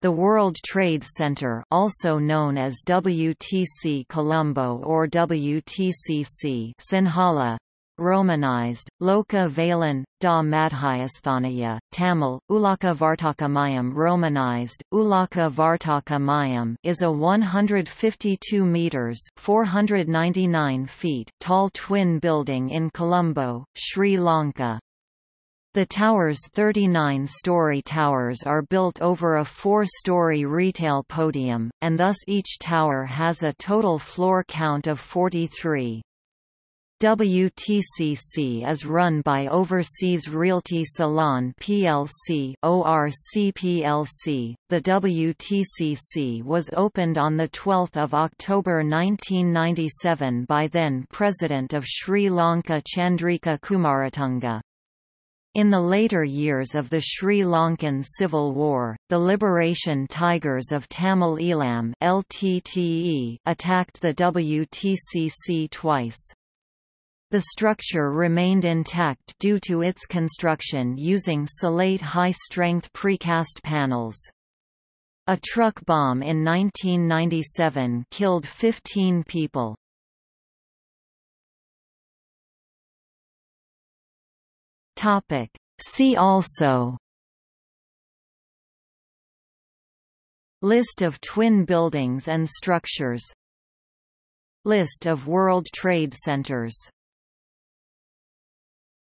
The World Trade Center also known as WTC Colombo or WTCC Sinhala, Romanized, Loka Valen, Da Tamil, Ulaka Vartakamayam Romanized, Ulaka Vartakamayam is a 152 metres 499 feet tall twin building in Colombo, Sri Lanka. The tower's 39-story towers are built over a four-story retail podium, and thus each tower has a total floor count of 43. WTCC is run by Overseas Realty Salon plc ORC plc. The WTCC was opened on 12 October 1997 by then President of Sri Lanka Chandrika Kumaratunga. In the later years of the Sri Lankan Civil War, the Liberation Tigers of Tamil Elam LTTE attacked the WTCC twice. The structure remained intact due to its construction using slate high-strength precast panels. A truck bomb in 1997 killed 15 people, Topic. See also List of twin buildings and structures List of World Trade Centers